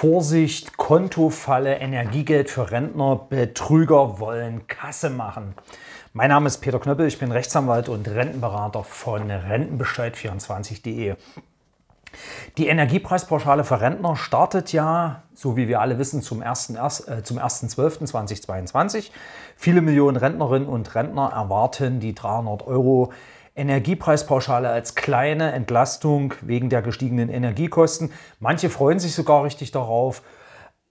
Vorsicht, Kontofalle, Energiegeld für Rentner, Betrüger wollen Kasse machen. Mein Name ist Peter Knöppel, ich bin Rechtsanwalt und Rentenberater von Rentenbescheid24.de. Die Energiepreispauschale für Rentner startet ja, so wie wir alle wissen, zum 1.12.2022. Äh, Viele Millionen Rentnerinnen und Rentner erwarten die 300 Euro Energiepreispauschale als kleine Entlastung wegen der gestiegenen Energiekosten. Manche freuen sich sogar richtig darauf.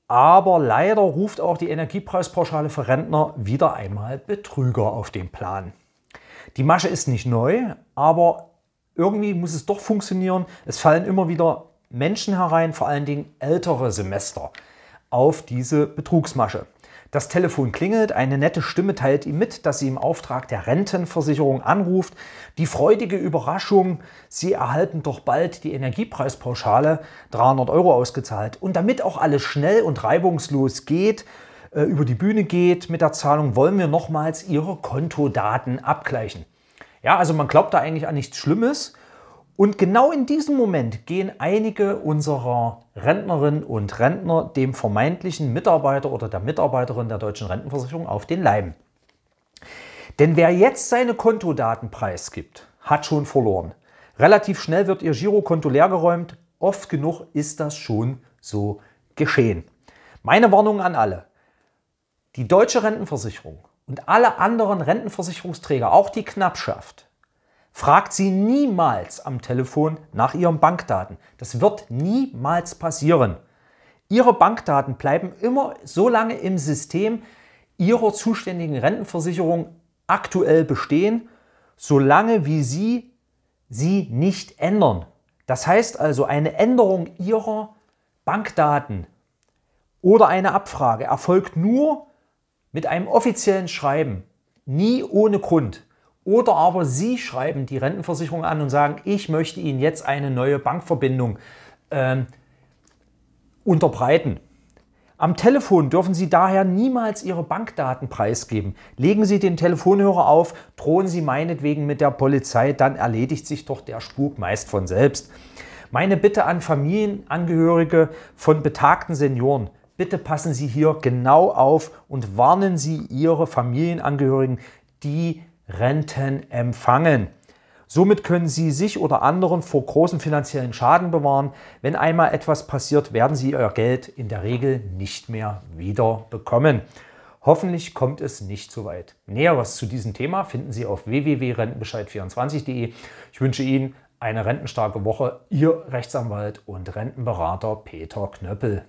Aber leider ruft auch die Energiepreispauschale für Rentner wieder einmal Betrüger auf den Plan. Die Masche ist nicht neu, aber irgendwie muss es doch funktionieren. Es fallen immer wieder Menschen herein, vor allen Dingen ältere Semester, auf diese Betrugsmasche. Das Telefon klingelt, eine nette Stimme teilt ihm mit, dass sie im Auftrag der Rentenversicherung anruft. Die freudige Überraschung, sie erhalten doch bald die Energiepreispauschale 300 Euro ausgezahlt. Und damit auch alles schnell und reibungslos geht, äh, über die Bühne geht mit der Zahlung, wollen wir nochmals ihre Kontodaten abgleichen. Ja, also man glaubt da eigentlich an nichts Schlimmes. Und genau in diesem Moment gehen einige unserer Rentnerinnen und Rentner dem vermeintlichen Mitarbeiter oder der Mitarbeiterin der deutschen Rentenversicherung auf den Leim. Denn wer jetzt seine Kontodaten preisgibt, hat schon verloren. Relativ schnell wird ihr Girokonto leergeräumt. Oft genug ist das schon so geschehen. Meine Warnung an alle. Die deutsche Rentenversicherung und alle anderen Rentenversicherungsträger, auch die Knappschaft, Fragt sie niemals am Telefon nach ihren Bankdaten. Das wird niemals passieren. Ihre Bankdaten bleiben immer so lange im System Ihrer zuständigen Rentenversicherung aktuell bestehen, solange wie Sie sie nicht ändern. Das heißt also, eine Änderung Ihrer Bankdaten oder eine Abfrage erfolgt nur mit einem offiziellen Schreiben, nie ohne Grund. Oder aber Sie schreiben die Rentenversicherung an und sagen, ich möchte Ihnen jetzt eine neue Bankverbindung ähm, unterbreiten. Am Telefon dürfen Sie daher niemals Ihre Bankdaten preisgeben. Legen Sie den Telefonhörer auf, drohen Sie meinetwegen mit der Polizei, dann erledigt sich doch der Spuk meist von selbst. Meine Bitte an Familienangehörige von betagten Senioren, bitte passen Sie hier genau auf und warnen Sie Ihre Familienangehörigen, die Renten empfangen. Somit können Sie sich oder anderen vor großen finanziellen Schaden bewahren. Wenn einmal etwas passiert, werden Sie Ihr Geld in der Regel nicht mehr wieder bekommen. Hoffentlich kommt es nicht so weit. Näheres zu diesem Thema finden Sie auf www.rentenbescheid24.de. Ich wünsche Ihnen eine rentenstarke Woche. Ihr Rechtsanwalt und Rentenberater Peter Knöppel.